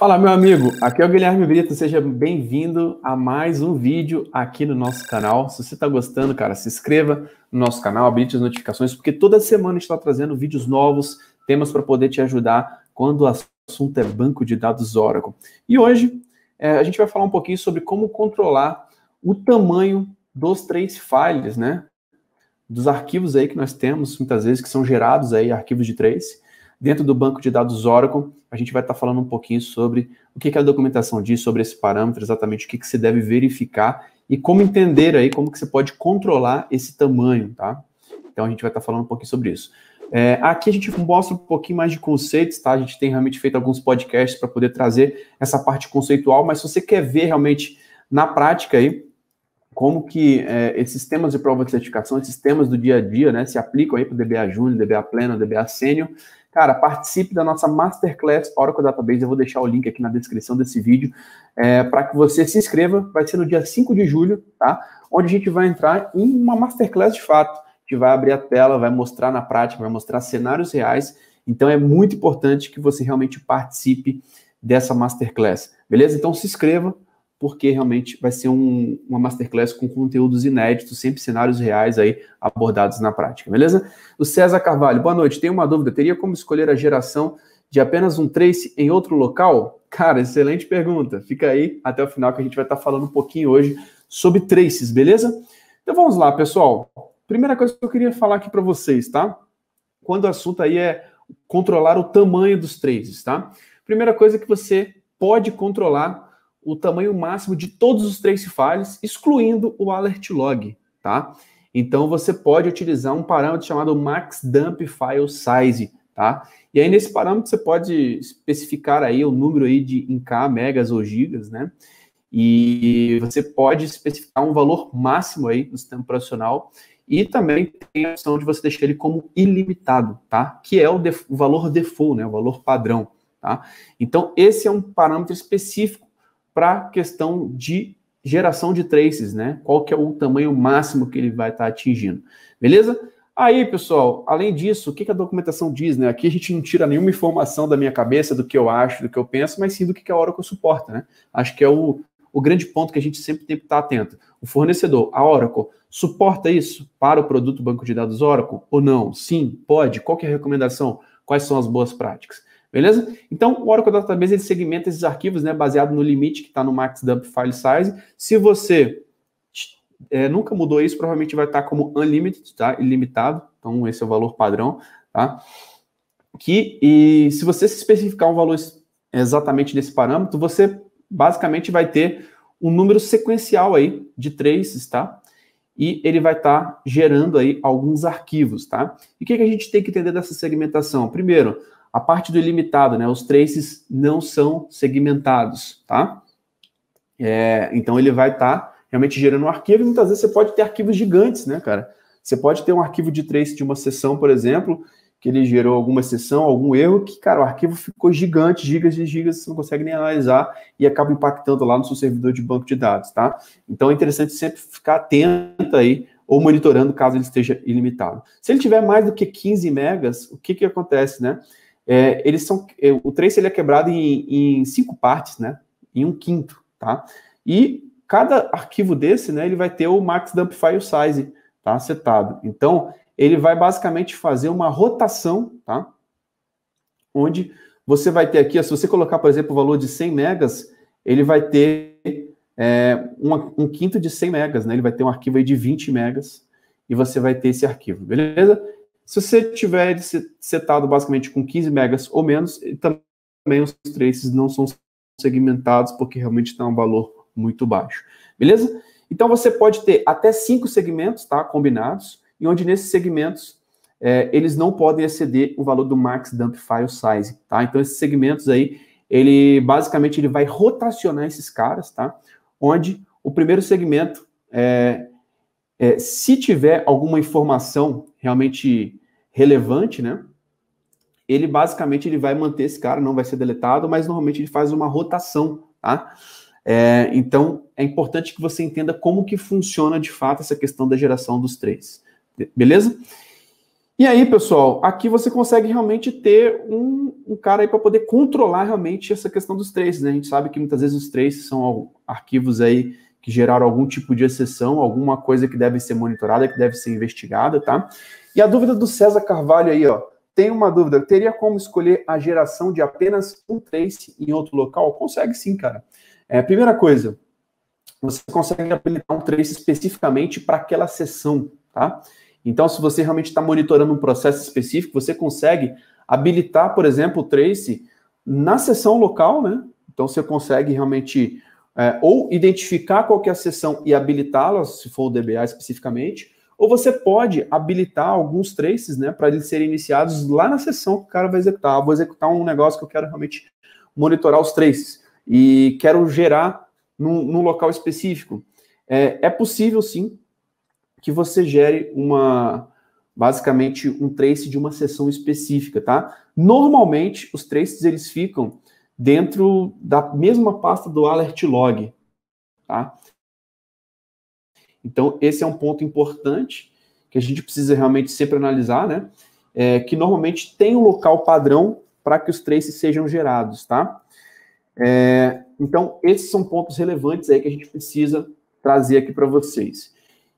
Fala, meu amigo. Aqui é o Guilherme Brito. Seja bem-vindo a mais um vídeo aqui no nosso canal. Se você está gostando, cara, se inscreva no nosso canal, habilite as notificações, porque toda semana a gente está trazendo vídeos novos, temas para poder te ajudar quando o assunto é banco de dados Oracle. E hoje é, a gente vai falar um pouquinho sobre como controlar o tamanho dos três files, né? Dos arquivos aí que nós temos, muitas vezes, que são gerados aí, arquivos de três. Dentro do banco de dados Oracle, a gente vai estar tá falando um pouquinho sobre o que, que a documentação diz, sobre esse parâmetro, exatamente o que, que se deve verificar e como entender aí, como que você pode controlar esse tamanho, tá? Então, a gente vai estar tá falando um pouquinho sobre isso. É, aqui a gente mostra um pouquinho mais de conceitos, tá? A gente tem realmente feito alguns podcasts para poder trazer essa parte conceitual, mas se você quer ver realmente na prática aí, como que é, esses temas de prova de certificação, esses temas do dia a dia, né, se aplicam aí para o DBA Júnior, DBA Pleno, DBA Sênior, Cara, participe da nossa Masterclass Oracle Database. Eu vou deixar o link aqui na descrição desse vídeo é, para que você se inscreva. Vai ser no dia 5 de julho, tá? Onde a gente vai entrar em uma Masterclass de fato. A gente vai abrir a tela, vai mostrar na prática, vai mostrar cenários reais. Então é muito importante que você realmente participe dessa Masterclass. Beleza? Então se inscreva porque realmente vai ser um, uma masterclass com conteúdos inéditos, sempre cenários reais aí abordados na prática, beleza? O César Carvalho, boa noite. Tem uma dúvida, teria como escolher a geração de apenas um trace em outro local? Cara, excelente pergunta. Fica aí até o final que a gente vai estar tá falando um pouquinho hoje sobre traces, beleza? Então vamos lá, pessoal. Primeira coisa que eu queria falar aqui para vocês, tá? Quando o assunto aí é controlar o tamanho dos traces, tá? Primeira coisa que você pode controlar o tamanho máximo de todos os trace files, excluindo o alert log, tá? Então você pode utilizar um parâmetro chamado max dump file size, tá? E aí nesse parâmetro você pode especificar aí o número aí de em k, megas ou gigas, né? E você pode especificar um valor máximo aí no sistema operacional e também tem a opção de você deixar ele como ilimitado, tá? Que é o, o valor default, né? O valor padrão, tá? Então esse é um parâmetro específico para a questão de geração de traces, né? Qual que é o tamanho máximo que ele vai estar tá atingindo, beleza? Aí, pessoal, além disso, o que, que a documentação diz, né? Aqui a gente não tira nenhuma informação da minha cabeça, do que eu acho, do que eu penso, mas sim do que, que é a Oracle suporta, né? Acho que é o, o grande ponto que a gente sempre tem que estar tá atento. O fornecedor, a Oracle, suporta isso para o produto banco de dados Oracle ou não? Sim, pode. Qual é a recomendação? Quais são as boas práticas? Beleza? Então, o Oracle Database ele segmenta esses arquivos, né, baseado no limite que está no max dump file size. Se você é, nunca mudou isso, provavelmente vai estar tá como unlimited, tá? Ilimitado. Então, esse é o valor padrão, tá? Que, e se você se especificar um valor exatamente nesse parâmetro, você basicamente vai ter um número sequencial aí de traces, tá? E ele vai estar tá gerando aí alguns arquivos, tá? E o que, que a gente tem que entender dessa segmentação? Primeiro, a parte do ilimitado, né? Os traces não são segmentados, tá? É, então ele vai estar tá realmente gerando um arquivo. E muitas vezes você pode ter arquivos gigantes, né, cara? Você pode ter um arquivo de trace de uma sessão, por exemplo, que ele gerou alguma sessão, algum erro, que, cara, o arquivo ficou gigante, gigas e gigas, você não consegue nem analisar e acaba impactando lá no seu servidor de banco de dados, tá? Então é interessante sempre ficar atento aí ou monitorando caso ele esteja ilimitado. Se ele tiver mais do que 15 megas, o que que acontece, né? É, eles são, é, o trace ele é quebrado em, em, cinco partes, né? Em um quinto, tá? E cada arquivo desse, né? Ele vai ter o max dump file size, tá? Setado. Então ele vai basicamente fazer uma rotação, tá? Onde você vai ter aqui, se você colocar, por exemplo, o valor de 100 megas, ele vai ter é, uma, um quinto de 100 megas, né? Ele vai ter um arquivo aí de 20 megas e você vai ter esse arquivo, beleza? Se você tiver setado basicamente com 15 megas ou menos, também os traces não são segmentados porque realmente tem tá um valor muito baixo. Beleza? Então você pode ter até cinco segmentos, tá? Combinados, e onde nesses segmentos é, eles não podem exceder o valor do max dump file size, tá? Então esses segmentos aí, ele basicamente ele vai rotacionar esses caras, tá? Onde o primeiro segmento é, é, se tiver alguma informação realmente relevante, né? Ele basicamente ele vai manter esse cara, não vai ser deletado, mas normalmente ele faz uma rotação, tá? É, então é importante que você entenda como que funciona de fato essa questão da geração dos três, beleza? E aí, pessoal, aqui você consegue realmente ter um, um cara aí para poder controlar realmente essa questão dos três, né? A gente sabe que muitas vezes os três são arquivos aí que geraram algum tipo de exceção, alguma coisa que deve ser monitorada, que deve ser investigada, tá? E a dúvida do César Carvalho aí, ó. Tem uma dúvida. Teria como escolher a geração de apenas um trace em outro local? Consegue sim, cara. É, primeira coisa, você consegue habilitar um trace especificamente para aquela sessão, tá? Então, se você realmente está monitorando um processo específico, você consegue habilitar, por exemplo, o trace na sessão local, né? Então, você consegue realmente é, ou identificar qual é a sessão e habilitá-la, se for o DBA especificamente, ou você pode habilitar alguns traces, né, para eles serem iniciados lá na sessão que o cara vai executar. Eu vou executar um negócio que eu quero realmente monitorar os traces e quero gerar num, num local específico. É, é possível, sim, que você gere uma, basicamente um trace de uma sessão específica, tá? Normalmente os traces eles ficam dentro da mesma pasta do alert log, tá? Então, esse é um ponto importante que a gente precisa realmente sempre analisar, né? É, que normalmente tem um local padrão para que os traces sejam gerados, tá? É, então, esses são pontos relevantes aí que a gente precisa trazer aqui para vocês.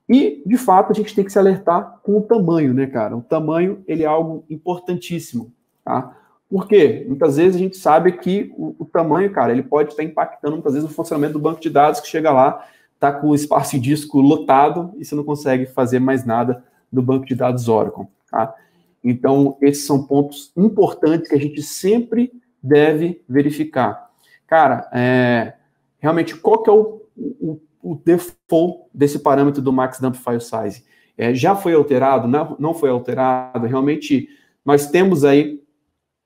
E, de fato, a gente tem que se alertar com o tamanho, né, cara? O tamanho, ele é algo importantíssimo, tá? Porque muitas vezes a gente sabe que o, o tamanho, cara, ele pode estar impactando muitas vezes o funcionamento do banco de dados que chega lá está com o espaço de disco lotado e você não consegue fazer mais nada do banco de dados Oracle. Tá? Então, esses são pontos importantes que a gente sempre deve verificar. Cara, é, realmente, qual que é o, o, o, default desse parâmetro do max dump file size? É, já foi alterado? Não, não foi alterado? Realmente, nós temos aí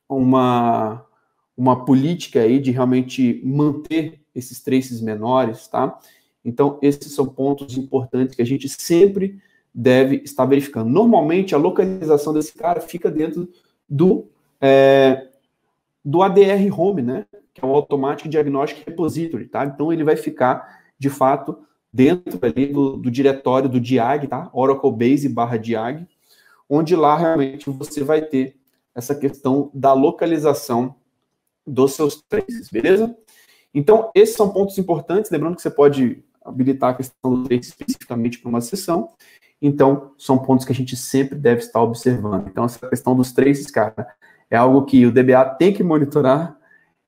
uma, uma política aí de realmente manter esses traces menores, tá? Então, esses são pontos importantes que a gente sempre deve estar verificando. Normalmente, a localização desse cara fica dentro do, é, do ADR Home, né? Que é o Automatic Diagnostic Repository, tá? Então, ele vai ficar, de fato, dentro ali do, do diretório do Diag, tá? Oracle Base barra Diag, onde lá realmente você vai ter essa questão da localização dos seus traces, beleza? Então, esses são pontos importantes. Lembrando que você pode habilitar a questão do trade especificamente para uma sessão. Então, são pontos que a gente sempre deve estar observando. Então, essa questão dos traces, cara, é algo que o DBA tem que monitorar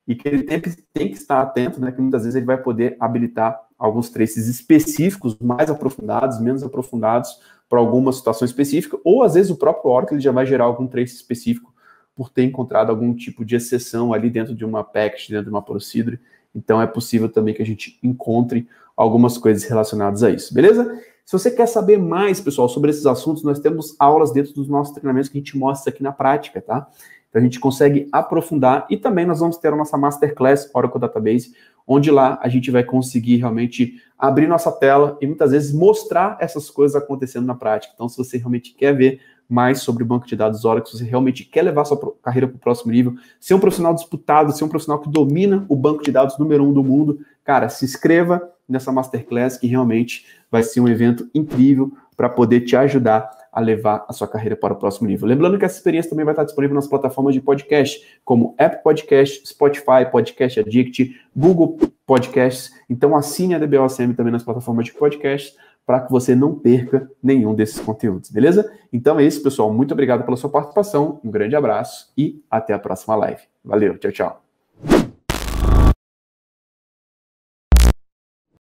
e que ele tem que, tem que estar atento, né? Que muitas vezes ele vai poder habilitar alguns traces específicos, mais aprofundados, menos aprofundados, para alguma situação específica, ou às vezes o próprio Oracle ele já vai gerar algum trace específico por ter encontrado algum tipo de exceção ali dentro de uma package, dentro de uma procedure. Então, é possível também que a gente encontre algumas coisas relacionadas a isso, beleza? Se você quer saber mais, pessoal, sobre esses assuntos, nós temos aulas dentro dos nossos treinamentos que a gente mostra aqui na prática, tá? Então a gente consegue aprofundar e também nós vamos ter a nossa masterclass Oracle Database, onde lá a gente vai conseguir realmente abrir nossa tela e muitas vezes mostrar essas coisas acontecendo na prática. Então, se você realmente quer ver mais sobre o banco de dados Oracle, se você realmente quer levar sua carreira para o próximo nível, ser um profissional disputado, ser um profissional que domina o banco de dados número um do mundo, cara, se inscreva nessa masterclass que realmente vai ser um evento incrível para poder te ajudar a levar a sua carreira para o próximo nível. Lembrando que essa experiência também vai estar disponível nas plataformas de podcast, como Apple Podcast, Spotify, Podcast Addict, Google Podcasts. Então assine a DBOCM também nas plataformas de podcast para que você não perca nenhum desses conteúdos, beleza? Então é isso, pessoal. Muito obrigado pela sua participação, um grande abraço e até a próxima live. Valeu, tchau, tchau.